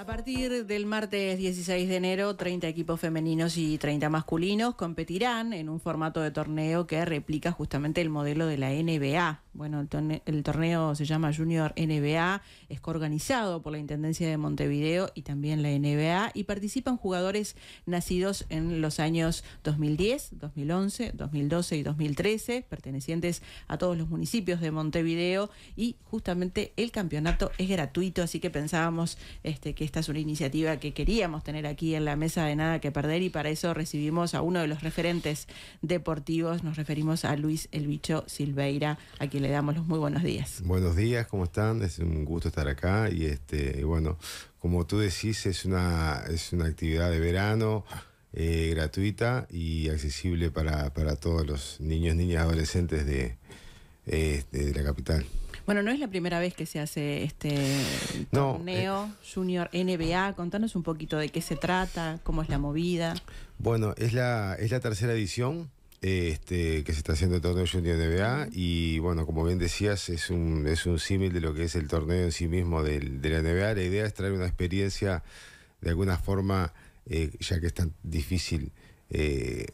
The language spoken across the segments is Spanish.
A partir del martes 16 de enero, 30 equipos femeninos y 30 masculinos competirán en un formato de torneo que replica justamente el modelo de la NBA. Bueno, el torneo, se llama Junior NBA, es organizado por la Intendencia de Montevideo y también la NBA y participan jugadores nacidos en los años 2010, 2011, 2012 y 2013, pertenecientes a todos los municipios de Montevideo y justamente el campeonato es gratuito, así que pensábamos este, que esta es una iniciativa que queríamos tener aquí en la mesa de Nada que Perder y para eso recibimos a uno de los referentes deportivos, nos referimos a Luis El Bicho Silveira, a quien le damos los muy buenos días. Buenos días, ¿cómo están? Es un gusto estar acá y este, bueno, como tú decís, es una, es una actividad de verano. Eh, gratuita y accesible para, todos los niños, niñas, adolescentes de, eh, de la capital. Bueno, no es la primera vez que se hace este torneo eh, junior NBA. Contanos un poquito de qué se trata, cómo es la movida. Bueno, es la, es la tercera edición. Este, que se está haciendo el torneo Junior NBA y bueno, como bien decías, es un, es un símil de lo que es el torneo en sí mismo de la NBA. La idea es traer una experiencia de alguna forma, eh, ya que es tan difícil eh,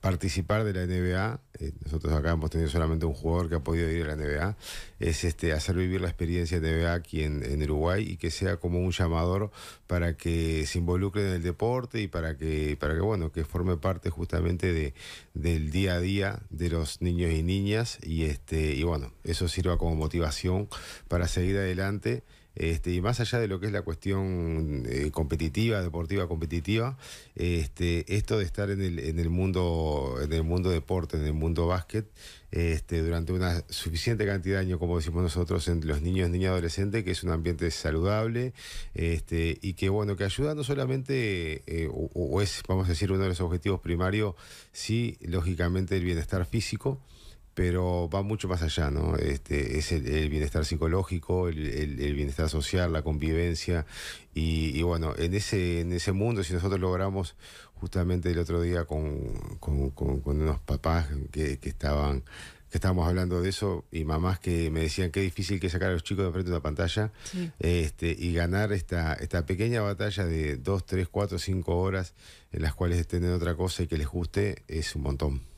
participar de la NBA, eh, nosotros acá hemos tenido solamente un jugador que ha podido ir a la NBA, es este, hacer vivir la experiencia de NBA aquí en, en, Uruguay y que sea como un llamador para que se involucre en el deporte y para que, para que bueno, que forme parte justamente del día a día de los niños y niñas y, este, y bueno, eso sirva como motivación para seguir adelante este, y más allá de lo que es la cuestión eh, competitiva, deportiva competitiva, este, esto de estar en el, en el mundo, en el mundo deporte, en el mundo básquet, este, durante una suficiente cantidad de años, como decimos nosotros, entre los niños, niñas, adolescentes, que es un ambiente saludable este, y que, bueno, que ayuda no solamente, eh, o, es, vamos a decir, uno de los objetivos primarios, sí, lógicamente, el bienestar físico, pero va mucho más allá, ¿no? Este, es el, bienestar psicológico, el, bienestar social, la convivencia. Y, bueno, en ese, en ese mundo, si nosotros logramos, justamente el otro día con, con, unos papás que, estaban que estábamos hablando de eso y mamás que me decían qué difícil que sacar a los chicos de frente de una pantalla este, y ganar esta, esta pequeña batalla de dos tres cuatro cinco horas en las cuales estén en otra cosa y que les guste es un montón.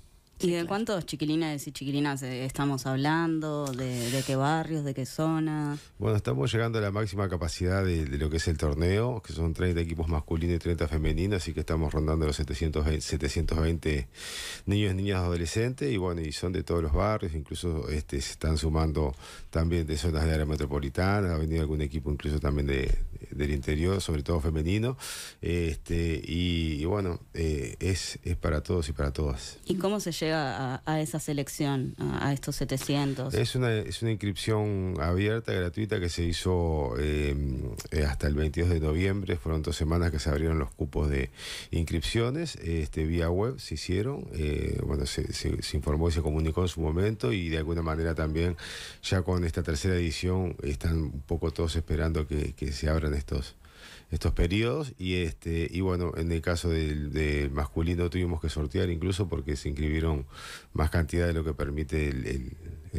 ¿Y de cuántos chiquilinas y chiquilinas eh, estamos hablando? ¿De, qué barrios? ¿De qué zona? Bueno, estamos llegando a la máxima capacidad de, lo que es el torneo, que son 30 equipos masculinos y 30 femeninos, así que estamos rondando los 720, 720 niños, niñas, adolescentes, y bueno, y son de todos los barrios, incluso este, se están sumando también de zonas de área metropolitana, ha venido algún equipo incluso también de, del interior, sobre todo femenino, este, y, bueno, eh, es, es para todos y para todas. ¿Y cómo se llega? a, esa selección, a, estos 700? Es una, es una inscripción abierta, gratuita, que se hizo em, eh, hasta el 22 de noviembre. Fueron dos semanas que se abrieron los cupos de inscripciones. Este, vía web se hicieron. Eh, bueno, se, informó y se comunicó en su momento. Y de alguna manera también, ya con esta tercera edición, están un poco todos esperando que se abran estos estos periodos y este y bueno en el caso del, masculino tuvimos que sortear incluso porque se inscribieron más cantidad de lo que permite el,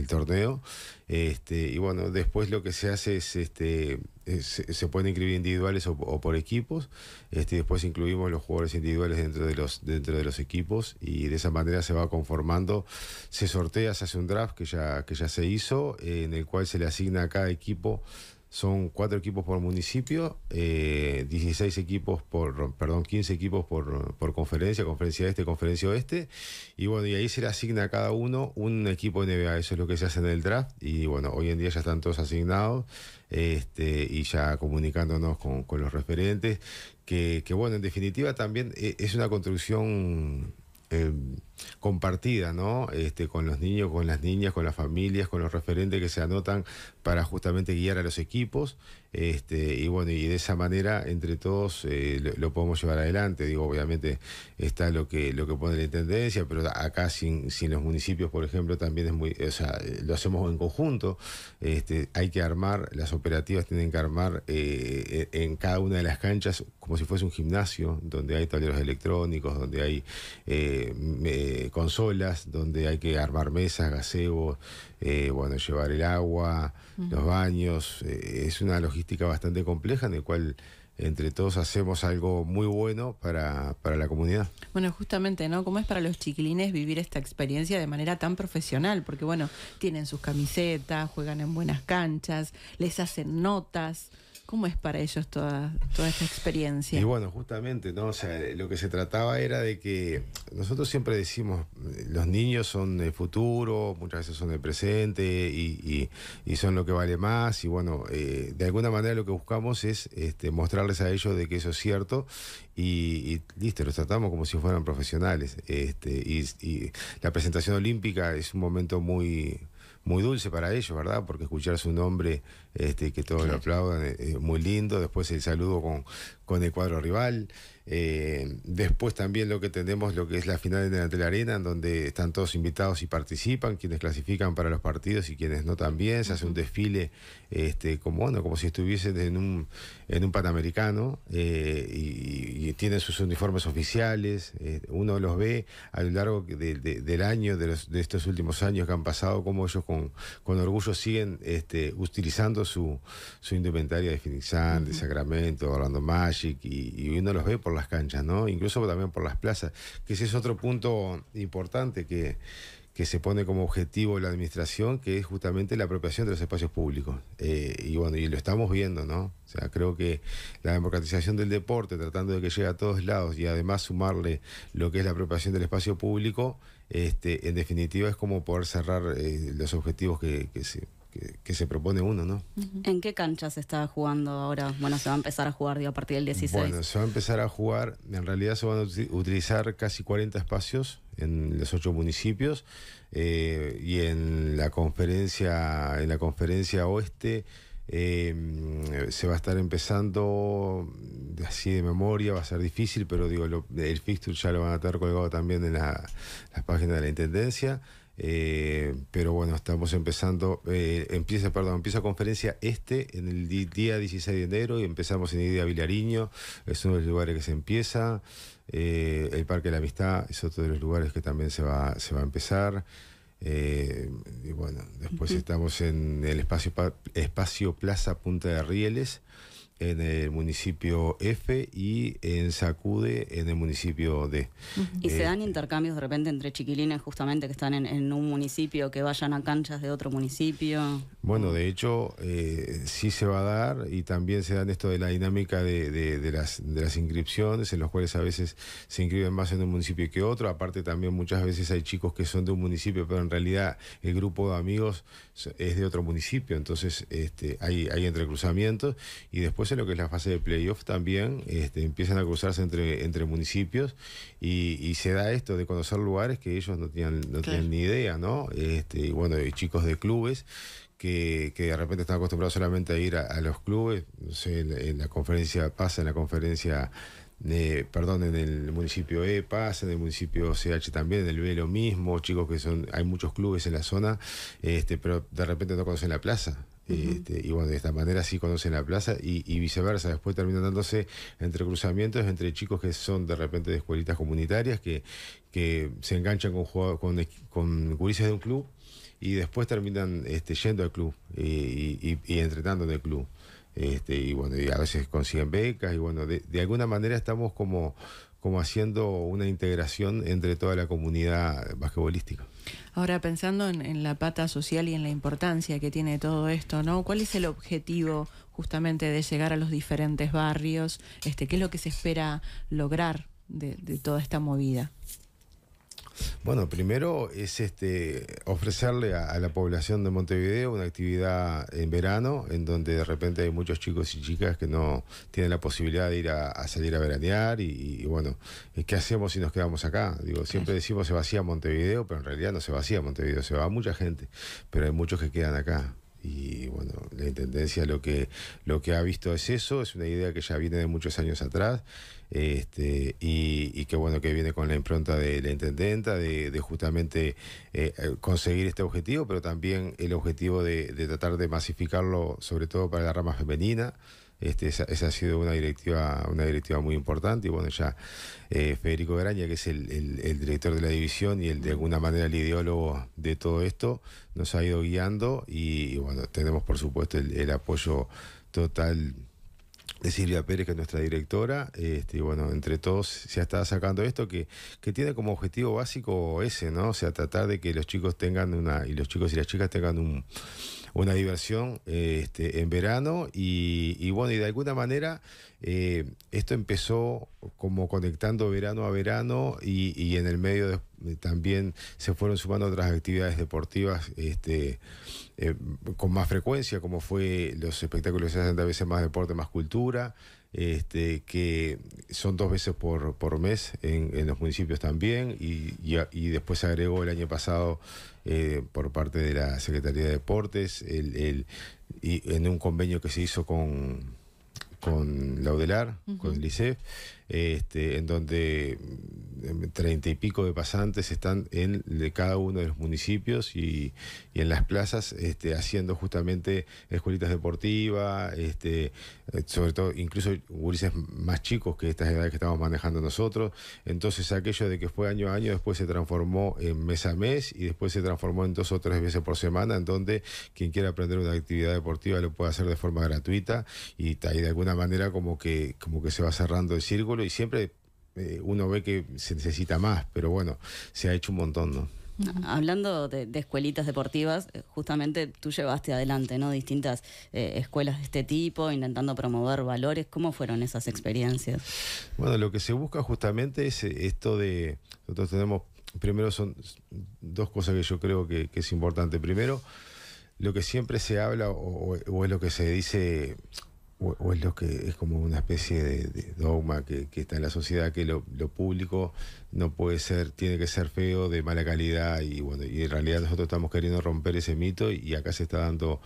torneo este y bueno después lo que se hace es este eh, se pueden inscribir individuales o, por equipos este después incluimos los jugadores individuales dentro de los dentro de los equipos y de esa manera se va conformando se sortea se hace un draft que ya que ya se hizo en el cual se le asigna a cada equipo son cuatro equipos por municipio, 16 eh, equipos por, perdón, 15 equipos por, por, conferencia, conferencia este, conferencia oeste. Y bueno, y ahí se le asigna a cada uno un equipo de NBA. Eso es lo que se hace en el draft. Y bueno, hoy en día ya están todos asignados este, y ya comunicándonos con, los referentes. Que, que, bueno, en definitiva también eh, es una construcción. Eh, compartida, ¿no? Este, con los niños, con las niñas, con las familias, con los referentes que se anotan para justamente guiar a los equipos. Este, y bueno, y de esa manera, entre todos, eh, lo, podemos llevar adelante. Digo, obviamente está lo que, lo que pone la Intendencia, pero acá sin, sin los municipios, por ejemplo, también es muy, o sea, lo hacemos en conjunto. Este, hay que armar, las operativas tienen que armar eh, eh, en cada una de las canchas como si fuese un gimnasio, donde hay tableros electrónicos, donde hay eh, consolas donde hay que armar mesas, gazebo, eh, bueno, llevar el agua, los baños. Eh, es una logística bastante compleja en la cual entre todos hacemos algo muy bueno para, para, la comunidad. Bueno, justamente, ¿no? ¿Cómo es para los chiquilines vivir esta experiencia de manera tan profesional? Porque, bueno, tienen sus camisetas, juegan en buenas canchas, les hacen notas. ¿Cómo es para ellos toda, toda esta experiencia? Y bueno, justamente, ¿no? O sea, lo que se trataba era de que nosotros siempre decimos, los niños son el futuro, muchas veces son el presente y, son lo que vale más. Y bueno, eh, de alguna manera lo que buscamos es este, mostrarles a ellos de que eso es cierto y, y listo, los tratamos como si fueran profesionales. Este, y la presentación olímpica es un momento muy muy dulce para ellos, ¿verdad? Porque escuchar su nombre, este, que todos lo aplaudan, eh, es muy lindo. Después el saludo con, con el cuadro rival. Eh, después también lo que tenemos, lo que es la final de la arena, en donde están todos invitados y participan, quienes clasifican para los partidos y quienes no también. Se hace un desfile este, como, bueno, como si estuviesen en un, en un panamericano eh, y, tienen sus uniformes oficiales. Eh, uno los ve a lo largo del año, de, estos últimos años que han pasado, como ellos con, orgullo siguen este, utilizando su, su indumentaria de Finixán de Sacramento, Orlando Mayo y, y, uno los ve por las canchas, ¿no? Incluso también por las plazas, que ese es otro punto importante que, se pone como objetivo de la administración, que es justamente la apropiación de los espacios públicos. Eh, y bueno, y lo estamos viendo, ¿no? O sea, creo que la democratización del deporte, tratando de que llegue a todos lados y además sumarle lo que es la apropiación del espacio público, este, en definitiva es como poder cerrar eh, los objetivos que, que se que, se propone uno, ¿no? ¿En qué cancha se está jugando ahora? Bueno, se va a empezar a jugar digo, a partir del 16. Bueno, se va a empezar a jugar, en realidad se van a utilizar casi 40 espacios en los ocho municipios eh, y en la conferencia, en la conferencia oeste. Eh, se va a estar empezando así de memoria, va a ser difícil, pero digo, lo, el fixture ya lo van a estar colgado también en la, las páginas de la Intendencia. Eh, pero bueno, estamos empezando, eh, empieza, perdón, empieza conferencia este en el día 16 de enero y empezamos en Idea Vilariño, es uno de los lugares que se empieza, eh, el Parque de la Amistad es otro de los lugares que también se va, a empezar. y bueno, después estamos en el espacio, espacio Plaza Punta de Rieles, en el municipio F y en Sacude en el municipio D. ¿Y se dan eh, intercambios de repente entre chiquilines justamente que están en, un municipio, que vayan a canchas de otro municipio? Bueno, mm. de hecho, eh, sí se va a dar y también se dan esto de la dinámica de, las, de las inscripciones, en los cuales a veces se inscriben más en un municipio que otro. Aparte también muchas veces hay chicos que son de un municipio, pero en realidad el grupo de amigos es de otro municipio, entonces este, hay, hay entrecruzamientos y después lo que es la fase de playoff también, este, empiezan a cruzarse entre, entre municipios y, se da esto de conocer lugares que ellos no tienen no ni idea, ¿no? Este, bueno, y chicos de clubes que, que, de repente están acostumbrados solamente a ir a, los clubes, no sé, en, la conferencia pasa, en la conferencia, eh, perdón, en el municipio E pasa, en el municipio CH también, en el B lo mismo, chicos que son, hay muchos clubes en la zona, este, pero de repente no conocen la plaza, este, y bueno, de esta manera sí conocen la plaza y, viceversa. Después terminan dándose entre cruzamientos entre chicos que son de repente de escuelitas comunitarias que, que se enganchan con, con, con gurises de un club y después terminan este, yendo al club y, y, entrenando en el club. Este, y bueno, y a veces consiguen becas y bueno, de, alguna manera estamos como, como haciendo una integración entre toda la comunidad basquetbolística. Ahora, pensando en, la pata social y en la importancia que tiene todo esto, ¿no? ¿Cuál es el objetivo justamente de llegar a los diferentes barrios? Este, ¿Qué es lo que se espera lograr de toda esta movida? Bueno, primero es este ofrecerle a, la población de Montevideo una actividad en verano, en donde de repente hay muchos chicos y chicas que no tienen la posibilidad de ir a, salir a veranear y, bueno, eh, ¿qué hacemos si nos quedamos acá? Digo, siempre decimos se vacía Montevideo, pero en realidad no se vacía Montevideo, se va mucha gente, pero hay muchos que quedan acá y bueno, la Intendencia lo que, lo que ha visto es eso, es una idea que ya viene de muchos años atrás este, y, qué bueno que viene con la impronta de la intendenta, de, justamente eh, conseguir este objetivo, pero también el objetivo de, tratar de masificarlo, sobre todo para la rama femenina. Este, esa, ha sido una directiva, una directiva muy importante. Y bueno, ya eh, Federico Graña, que es el, director de la división y el de alguna manera el ideólogo de todo esto, nos ha ido guiando. Y, bueno, tenemos por supuesto el apoyo total de Silvia Pérez, que es nuestra directora. Este, y bueno, entre todos se está sacando esto que, que tiene como objetivo básico ese, ¿no? O sea, tratar de que los chicos tengan una, y los chicos y las chicas tengan un una diversión eh, este, en verano y, bueno, y de alguna manera eh, esto empezó como conectando verano a verano y, en el medio también se fueron sumando otras actividades deportivas este, eh, con más frecuencia, como fue los espectáculos se hacen a veces más deporte, más cultura este, que son dos veces por, por mes en, los municipios también, y, y, después agregó el año pasado eh, por parte de la Secretaría de Deportes, el, el, y en un convenio que se hizo con con Laudelar, con Licef, este, en donde mm, treinta y pico de pasantes están en de cada uno de los municipios y, en las plazas este, haciendo justamente escuelitas deportivas, este, eh, sobre todo incluso gurises más chicos que estas edades que estamos manejando nosotros. Entonces aquello de que fue año a año después se transformó en mes a mes y después se transformó en dos o tres veces por semana, en donde quien quiera aprender una actividad deportiva lo puede hacer de forma gratuita y de alguna manera como que, como que se va cerrando el círculo y siempre eh, uno ve que se necesita más, pero bueno, se ha hecho un montón, ¿no? Hablando de, escuelitas deportivas, eh, justamente tú llevaste adelante ¿no? distintas eh, escuelas de este tipo, intentando promover valores. ¿Cómo fueron esas experiencias? Bueno, lo que se busca justamente es esto de, nosotros tenemos, primero son dos cosas que yo creo que, es importante. Primero, lo que siempre se habla o, o, es lo que se dice o, es lo que es como una especie de, dogma que, está en la sociedad que lo, público no puede ser, tiene que ser feo, de mala calidad y bueno, y en realidad nosotros estamos queriendo romper ese mito y acá se está dando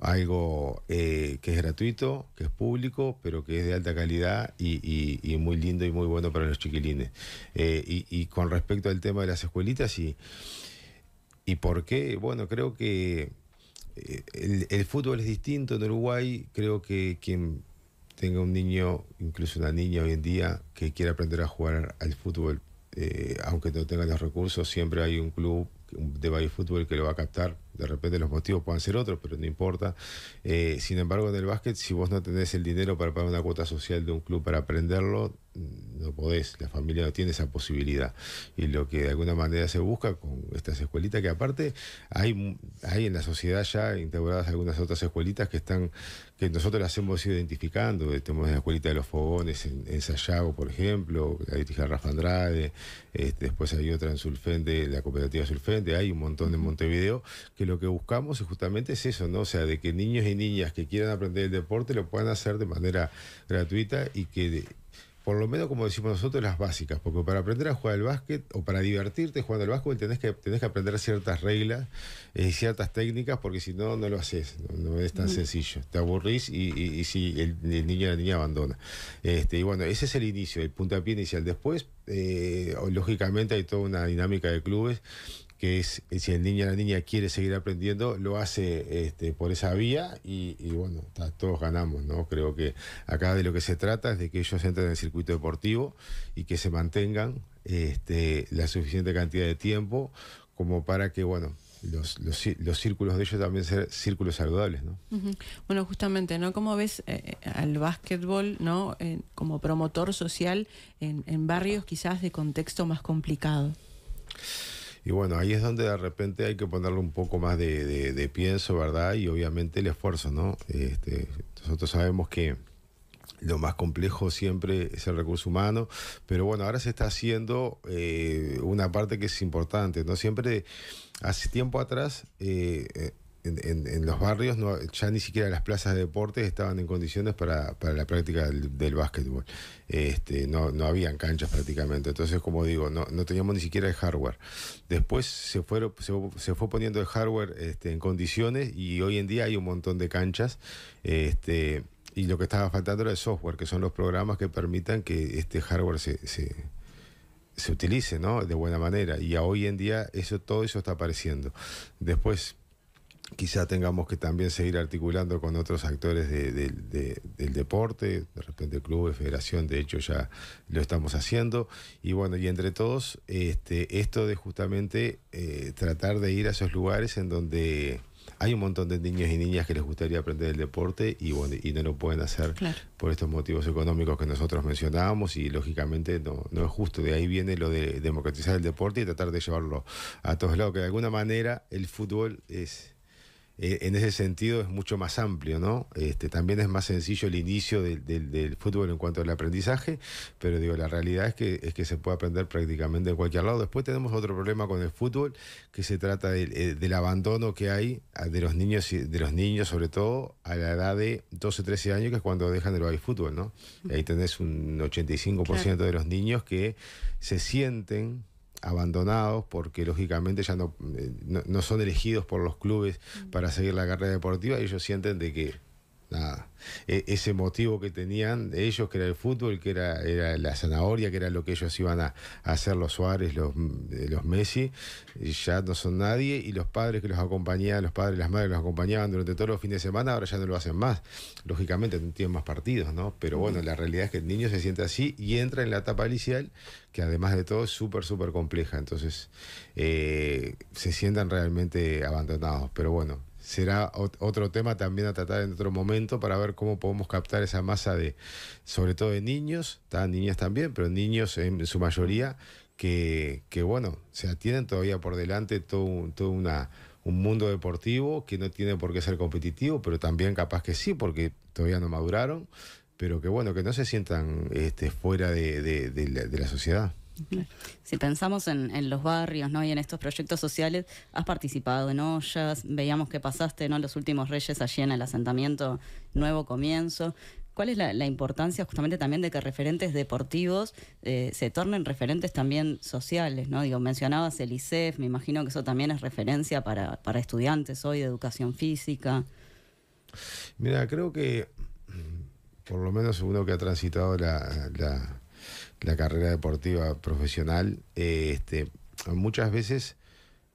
algo eh, que es gratuito, que es público, pero que es de alta calidad y, muy lindo y muy bueno para los chiquilines. Eh, y, y, con respecto al tema de las escuelitas y, y por qué, bueno, creo que el, fútbol es distinto en Uruguay. Creo que quien tenga un niño, incluso una niña hoy en día, que quiera aprender a jugar al fútbol, eh, aunque no tenga los recursos, siempre hay un club de Valle Fútbol que lo va a captar. De repente los motivos pueden ser otros, pero no importa. Eh, sin embargo, en el básquet, si vos no tenés el dinero para pagar una cuota social de un club para aprenderlo, no podés, la familia no tiene esa posibilidad. Y lo que de alguna manera se busca con estas escuelitas, que aparte hay, hay en la sociedad ya integradas algunas otras escuelitas que están, que nosotros las hemos ido identificando, tenemos la escuelita de los fogones en, Sayago, por ejemplo, la de Rafa Andrade, eh, después hay otra en Sulfente, la cooperativa Sulfente, hay un montón en Montevideo, que lo que buscamos es justamente es eso, ¿no? O sea, de que niños y niñas que quieran aprender el deporte lo puedan hacer de manera gratuita y que por lo menos como decimos nosotros, las básicas, porque para aprender a jugar al básquet o para divertirte jugando al básquet tenés que, tenés que aprender ciertas reglas y eh, ciertas técnicas, porque si no, no lo haces, no, es tan sencillo. Te aburrís y, si el, niño o la niña abandona. Este, y bueno, ese es el inicio, el puntapié inicial. Después, eh, lógicamente, hay toda una dinámica de clubes que es, si el niño o la niña quiere seguir aprendiendo, lo hace este, por esa vía y, bueno, todos ganamos, ¿no? Creo que acá de lo que se trata es de que ellos entren en el circuito deportivo y que se mantengan este, la suficiente cantidad de tiempo como para que, bueno, los, círculos de ellos también sean círculos saludables, ¿no? Bueno, justamente, ¿no? ¿Cómo ves eh, eh, al básquetbol, ¿no? como promotor social en, barrios quizás de contexto más complicado. Y bueno, ahí es donde de repente hay que ponerle un poco más de, pienso, ¿verdad? Y obviamente el esfuerzo, ¿no? Este, nosotros sabemos que lo más complejo siempre es el recurso humano, pero bueno, ahora se está haciendo eh, una parte que es importante, ¿no? Siempre, hace tiempo atrás, eh, eh en, los barrios ya ni siquiera las plazas de deportes estaban en condiciones para, la práctica del, básquetbol. Este, no, no habían canchas prácticamente. Entonces, como digo, no, teníamos ni siquiera el hardware. Después se, fueron, fue poniendo el hardware este, en condiciones y hoy en día hay un montón de canchas. Este, y lo que estaba faltando era el software, que son los programas que permitan que este hardware se, se se utilice, ¿no? De buena manera. Y hoy en día eso, todo eso está apareciendo. Después, quizá tengamos que también seguir articulando con otros actores del deporte, de repente clubes, federación, de hecho ya lo estamos haciendo, y bueno, y entre todos, este, esto de justamente eh, tratar de ir a esos lugares en donde hay un montón de niños y niñas que les gustaría aprender el deporte y, bueno, y no lo pueden hacer por estos motivos económicos que nosotros mencionábamos y lógicamente no, no, es justo. De ahí viene lo de democratizar el deporte y tratar de llevarlo a todos lados, que de alguna manera el fútbol es eh, en ese sentido es mucho más amplio, ¿no? Este, también es más sencillo el inicio del, fútbol en cuanto al aprendizaje, pero digo, la realidad es que, es que se puede aprender prácticamente de cualquier lado. Después tenemos otro problema con el fútbol, que se trata del, eh, abandono que hay de los niños, de los niños sobre todo a la edad de 12, 13 años, que es cuando dejan el fútbol, ¿no? ahí tenés un 85% de los niños que se sienten abandonados porque lógicamente ya no, eh, no, no, son elegidos por los clubes mm. para seguir la carrera deportiva y ellos sienten de que nada, e, ese motivo que tenían de ellos, que era el fútbol, que era, era la zanahoria, que era lo que ellos iban a, hacer los Suárez, los, eh, los Messi, ya no son nadie, y los padres que los acompañaban, los padres y las madres que los acompañaban durante todos los fines de semana, ahora ya no lo hacen más, lógicamente tienen más partidos, ¿no? Pero bueno, la realidad es que el niño se siente así y entra en la etapa inicial, que además de todo es súper, súper compleja, entonces eh, se sientan realmente abandonados, pero bueno, será otro tema también a tratar en otro momento para ver cómo podemos captar esa masa de, sobre todo de niños, niñas también, pero niños en su mayoría, que, que bueno, sea, tienen todavía por delante todo, todo una, un mundo deportivo que no tiene por qué ser competitivo, pero también capaz que sí, porque todavía no maduraron, pero que bueno, que no se sientan este, fuera de, de la sociedad. Si pensamos en, los barrios ¿no? y en estos proyectos sociales, has participado en ollas, veíamos que pasaste ¿no? los últimos reyes allí en el asentamiento Nuevo Comienzo. ¿Cuál es la, importancia justamente también de que referentes deportivos eh, se tornen referentes también sociales? ¿no? Digo, mencionabas el ISEF, me imagino que eso también es referencia para, estudiantes hoy de educación física. Mira, creo que por lo menos uno que ha transitado la la carrera deportiva profesional, eh, este, muchas veces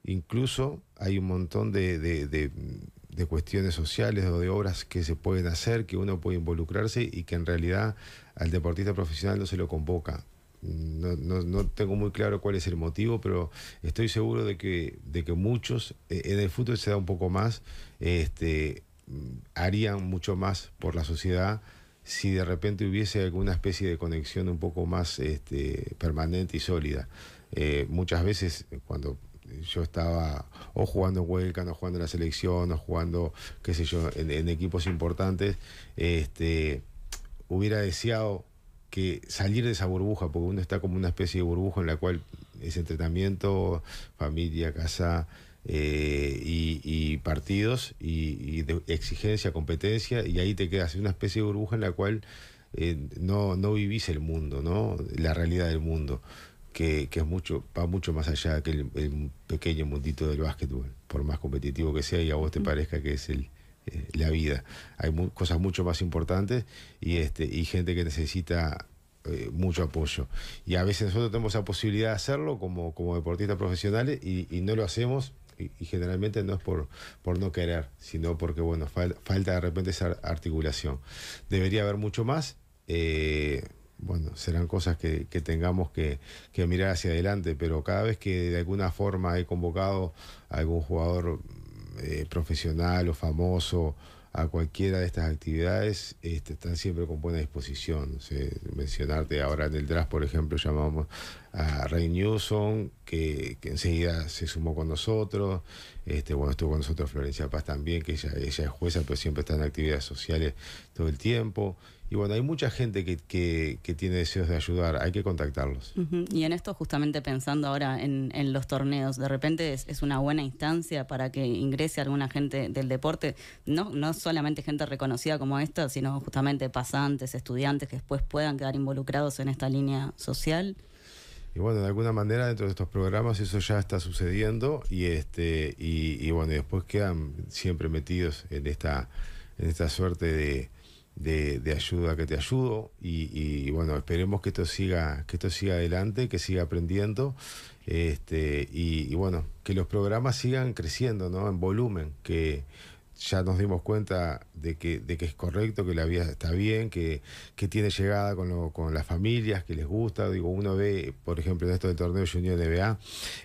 incluso hay un montón de, de, cuestiones sociales o de obras que se pueden hacer, que uno puede involucrarse y que en realidad al deportista profesional no se lo convoca. No, tengo muy claro cuál es el motivo, pero estoy seguro de que, muchos, eh, en el fútbol se da un poco más, este, harían mucho más por la sociedad si de repente hubiese alguna especie de conexión un poco más este, permanente y sólida. Eh, muchas veces cuando yo estaba o jugando en Huelcan, o jugando en la selección, o jugando, qué sé yo, en, equipos importantes, este, hubiera deseado que salir de esa burbuja, porque uno está como una especie de burbuja en la cual es entrenamiento, familia, casa, eh, y, partidos y, de exigencia, competencia, y ahí te quedas en una especie de burbuja en la cual eh, no, vivís el mundo, ¿no? la realidad del mundo, que, que es mucho, va mucho más allá que el, pequeño mundito del básquetbol, por más competitivo que sea y a vos te parezca que es el, eh, la vida. Hay cosas mucho más importantes y, este, y gente que necesita mucho apoyo. Y a veces nosotros tenemos la posibilidad de hacerlo como, como deportistas profesionales y no lo hacemos y, generalmente no es por, por no querer, sino porque, bueno, falta de repente esa articulación. Debería haber mucho más. Eh, bueno, serán cosas que, tengamos que, que, mirar hacia adelante, pero cada vez que de alguna forma he convocado a algún jugador eh, profesional o famoso a cualquiera de estas actividades, este, están siempre con buena disposición. mencionarte ahora en el DRAS, por ejemplo, llamamos a Ray newson que, enseguida se sumó con nosotros. Este, bueno, estuvo con nosotros Florencia Paz también, que ella es jueza, pero siempre está en actividades sociales todo el tiempo. Y bueno, hay mucha gente que, tiene deseos de ayudar, hay que contactarlos. Y en esto justamente pensando ahora en, los torneos, de repente es, una buena instancia para que ingrese alguna gente del deporte, no, no solamente gente reconocida como esta, sino justamente pasantes, estudiantes que después puedan quedar involucrados en esta línea social. Y bueno, de alguna manera dentro de estos programas eso ya está sucediendo y este y, y después quedan siempre metidos en esta, en esta suerte de de, ayuda que te ayudo. Y, bueno, esperemos que esto siga, que esto siga adelante, que siga aprendiendo. Este, y, y bueno, que los programas sigan creciendo, ¿no? En volumen, que ya nos dimos cuenta de que, de que es correcto, que la vida está bien, que, tiene llegada con, con las familias, que les gusta. Digo, uno ve, por ejemplo, en esto del torneo Junior NBA,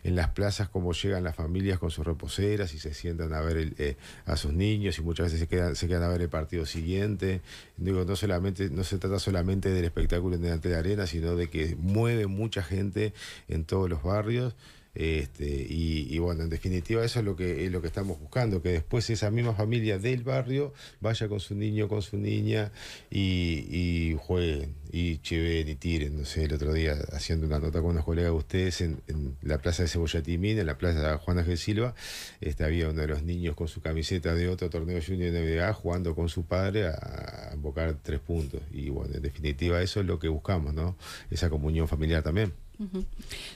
en las plazas cómo llegan las familias con sus reposeras y se sientan a ver eh, a sus niños y muchas veces se quedan, se quedan a ver el partido siguiente. Digo, no solamente, no se trata solamente del espectáculo en delante de la arena, sino de que mueve mucha gente en todos los barrios. Este, y, bueno, en definitiva eso es lo que es lo que estamos buscando, que después esa misma familia del barrio vaya con su niño, con su niña y, y jueguen, y chiven, y tiren. No sé, el otro día haciendo una nota con unos colegas de ustedes en, la plaza de Cebollatimín, en la plaza de Juan Ángel Silva, este, había uno de los niños con su camiseta de otro torneo junior de NBA jugando con su padre a, a invocar tres puntos. Y bueno, en definitiva eso es lo que buscamos, ¿no? Esa comunión familiar también.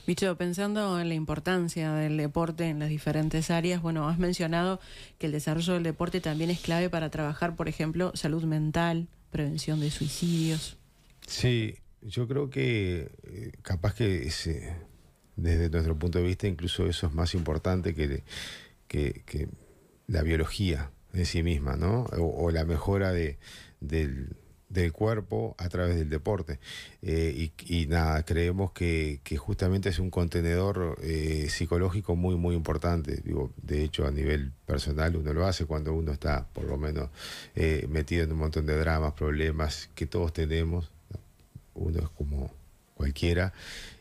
Bicho, pensando en la importancia del deporte en las diferentes áreas, bueno, has mencionado que el desarrollo del deporte también es clave para trabajar, por ejemplo, salud mental, prevención de suicidios. Sí, yo creo que eh, capaz que desde nuestro punto de vista incluso eso es más importante que, la biología en sí misma, ¿no? O, la mejora de, del del cuerpo a través del deporte. Eh, y, nada, creemos que, justamente es un contenedor eh, psicológico muy, muy importante. Digo, de hecho, a nivel personal uno lo hace cuando uno está, por lo menos, eh, metido en un montón de dramas, problemas que todos tenemos. Uno es como cualquiera.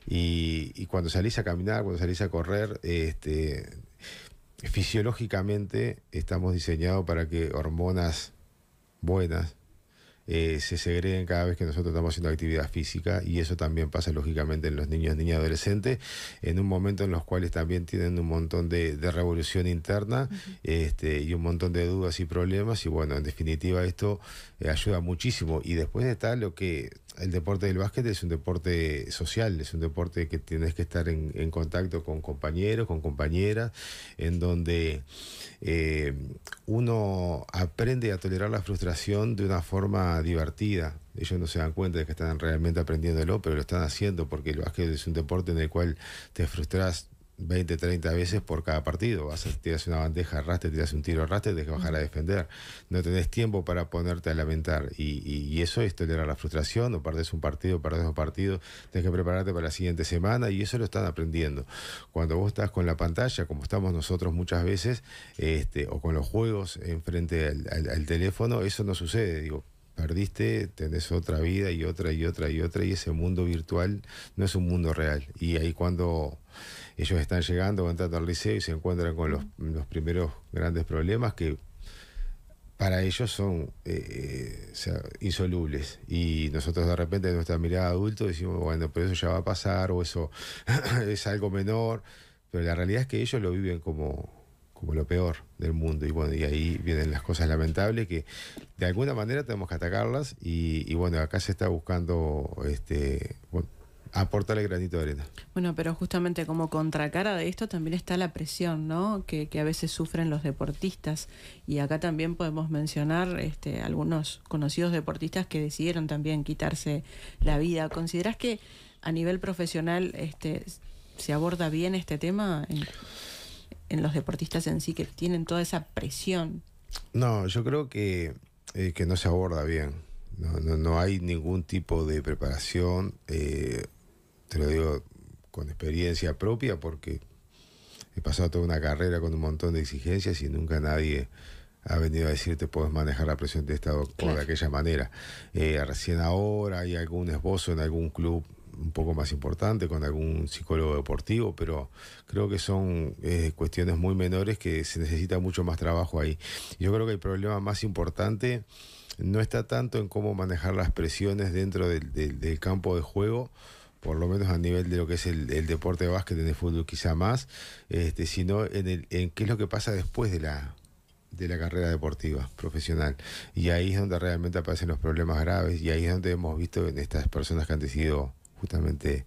Y, y cuando salís a caminar, cuando salís a correr, este, fisiológicamente estamos diseñados para que hormonas buenas eh, se segreguen cada vez que nosotros estamos haciendo actividad física y eso también pasa lógicamente en los niños, niñas, adolescentes, en un momento en los cuales también tienen un montón de, revolución interna este, y un montón de dudas y problemas y bueno, en definitiva esto eh, ayuda muchísimo y después está lo que el deporte del básquet es un deporte social, es un deporte que tienes que estar en, contacto con compañeros, con compañeras, en donde eh, uno aprende a tolerar la frustración de una forma divertida. Ellos no se dan cuenta de que están realmente aprendiéndolo, pero lo están haciendo porque el básquet es un deporte en el cual te frustras 20, 30 veces por cada partido. Vas a tiras una bandeja, te tiras un tiro, arrastre, tienes que bajar a defender. No tenés tiempo para ponerte a lamentar. Y, eso es tolerar la frustración, o perdés un partido, perdés un partido... ...tienes que prepararte para la siguiente semana y eso lo están aprendiendo. Cuando vos estás con la pantalla, como estamos nosotros muchas veces, este, o con los juegos enfrente al, al teléfono, eso no sucede. Digo, perdiste, tenés otra vida y otra y otra y otra y ese mundo virtual no es un mundo real. Y ahí cuando ellos están llegando, van al liceo y se encuentran con los, primeros grandes problemas que para ellos son eh, insolubles. Y nosotros de repente en nuestra mirada adulto decimos, bueno, pero eso ya va a pasar o eso es algo menor. Pero la realidad es que ellos lo viven como, como lo peor del mundo. Y bueno, y ahí vienen las cosas lamentables que de alguna manera tenemos que atacarlas y, bueno, acá se está buscando este, aportar el granito de arena. Bueno, pero justamente como contracara de esto también está la presión, ¿no? Que, a veces sufren los deportistas. Y acá también podemos mencionar este, algunos conocidos deportistas que decidieron también quitarse la vida. ¿Considerás que a nivel profesional este, se aborda bien este tema? en los deportistas en sí, que tienen toda esa presión? No, yo creo que, eh, que no se aborda bien. No, no, hay ningún tipo de preparación, eh, te lo digo con experiencia propia, porque he pasado toda una carrera con un montón de exigencias y nunca nadie ha venido a decirte puedes manejar la presión de Estado de aquella manera. Eh, recién ahora hay algún esbozo en algún club un poco más importante con algún psicólogo deportivo, pero creo que son eh, cuestiones muy menores que se necesita mucho más trabajo ahí. Yo creo que el problema más importante no está tanto en cómo manejar las presiones dentro del, campo de juego, por lo menos a nivel de lo que es el, deporte de básquet, en el fútbol quizá más, este, sino en, el, en qué es lo que pasa después de la, de la carrera deportiva profesional. Y ahí es donde realmente aparecen los problemas graves y ahí es donde hemos visto en estas personas que han decidido justamente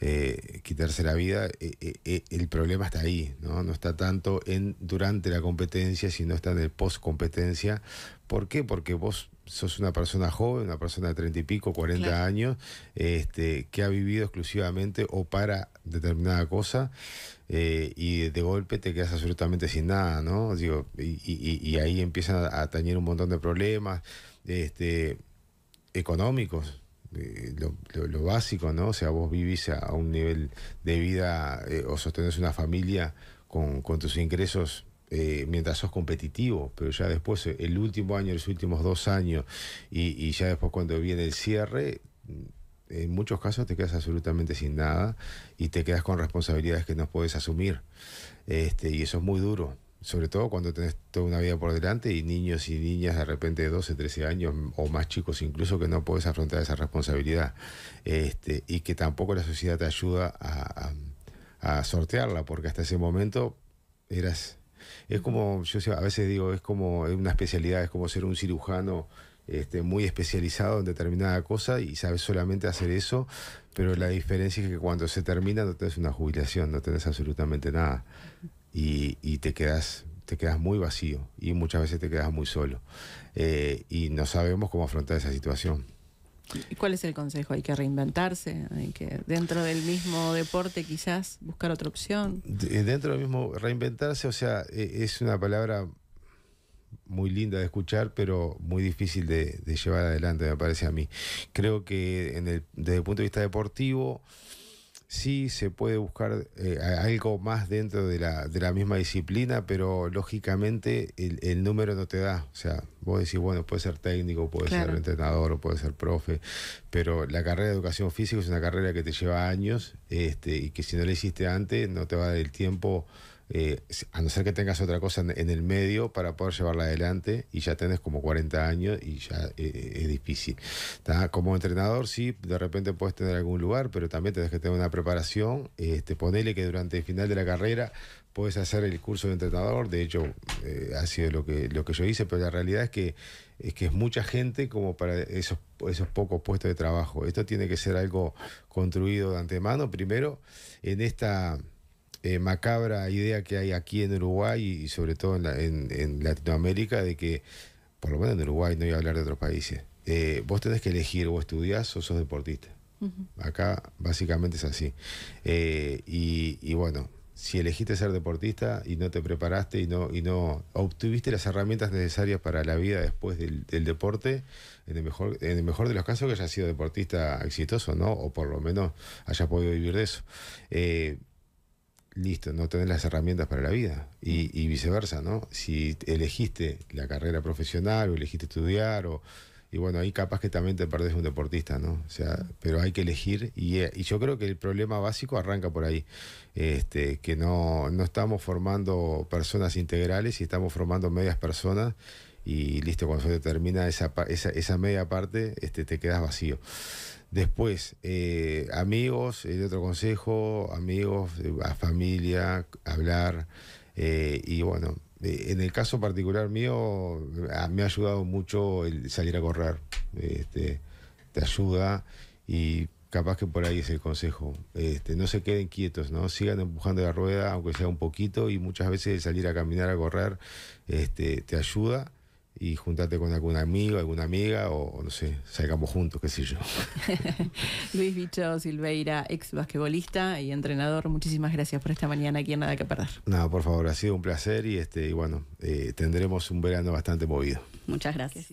eh, quitarse la vida, eh, eh, el problema está ahí, ¿no? No está tanto en durante la competencia, sino está en el post competencia. ¿Por qué? Porque vos sos una persona joven, una persona de treinta y pico, 40 años, este, que ha vivido exclusivamente o para determinada cosa, y de golpe te quedas absolutamente sin nada, ¿no? Digo, y, ahí empiezan a, a, tener un montón de problemas este, económicos, lo, básico, ¿no? O sea, vos vivís a, un nivel de vida eh, o sostenés una familia con, tus ingresos eh, mientras sos competitivo, pero ya después, eh, el último año, los últimos dos años, y, y ya después cuando viene el cierre, mm, en muchos casos te quedas absolutamente sin nada y te quedas con responsabilidades que no puedes asumir. Este, y eso es muy duro sobre todo cuando tenés toda una vida por delante y niños y niñas de repente de 12, 13 años o más chicos incluso que no podés afrontar esa responsabilidad este, y que tampoco la sociedad te ayuda a, sortearla porque hasta ese momento eras... Es como, yo a veces digo, es como una especialidad, es como ser un cirujano este, muy especializado en determinada cosa y sabes solamente hacer eso, pero la diferencia es que cuando se termina no tenés una jubilación, no tenés absolutamente nada y, te quedas te quedas muy vacío y muchas veces te quedas muy solo. Eh, y no sabemos cómo afrontar esa situación. ¿Y cuál es el consejo? ¿Hay que reinventarse? ¿Hay que dentro del mismo deporte quizás buscar otra opción? Eh, dentro del mismo reinventarse, o sea, e, es una palabra muy linda de escuchar, pero muy difícil de, de llevar adelante, me parece a mí. Creo que en el, desde el punto de vista deportivo sí se puede buscar eh, algo más dentro de la, misma disciplina, pero lógicamente el, número no te da. O sea, vos decís, bueno, puede ser técnico, puede ser entrenador, o puede ser profe, pero la carrera de educación física es una carrera que te lleva años este, y que si no la hiciste antes no te va a dar el tiempo eh, a no ser que tengas otra cosa en, el medio para poder llevarla adelante y ya tenés como 40 años y ya eh, eh, es difícil. Como entrenador, sí, de repente puedes tener algún lugar, pero también tenés que tener una preparación. Este, ponele que durante el final de la carrera puedes hacer el curso de entrenador, de hecho ha sido lo que, lo que yo hice, pero la realidad es que es que es mucha gente como para esos, esos pocos puestos de trabajo. Esto tiene que ser algo construido de antemano, primero en esta eh, macabra idea que hay aquí en Uruguay y sobre todo en, Latinoamérica de que, por lo menos en Uruguay, no voy a hablar de otros países, eh, vos tenés que elegir o estudiás o sos deportista. Acá básicamente es así. Eh, y, bueno, si elegiste ser deportista y no te preparaste y no, y no obtuviste las herramientas necesarias para la vida después del, deporte, en el, mejor, en el mejor de los casos que hayas sido deportista exitoso, ¿no? O por lo menos hayas podido vivir de eso. Eh, listo, no tenés las herramientas para la vida. Mm. Y, viceversa, ¿no? Si elegiste la carrera profesional o elegiste estudiar o... Y bueno, ahí capaz que también te perdés un deportista, ¿no? O sea, mm. pero hay que elegir y, yo creo que el problema básico arranca por ahí, este, que no, no estamos formando personas integrales y estamos formando medias personas y listo, cuando se termina esa, esa, esa media parte, este, te quedas vacío. Después, eh, amigos, el eh, otro consejo, amigos, eh, a familia, hablar. y bueno, en el caso particular mío, ah, me ha ayudado mucho el salir a correr. Este, te ayuda y capaz que por ahí es el consejo. Este, no se queden quietos, ¿no? Sigan empujando la rueda, aunque sea un poquito, y muchas veces salir a caminar, a correr, este, te ayuda y juntarte con algún amigo, alguna amiga o, no sé, salgamos juntos, qué sé yo. Luis Bicho Silveira, ex basquetbolista y entrenador, muchísimas gracias por esta mañana aquí en Nada que Perder. Nada, no, por favor, ha sido un placer y, este, y bueno, eh, tendremos un verano bastante movido. Muchas gracias.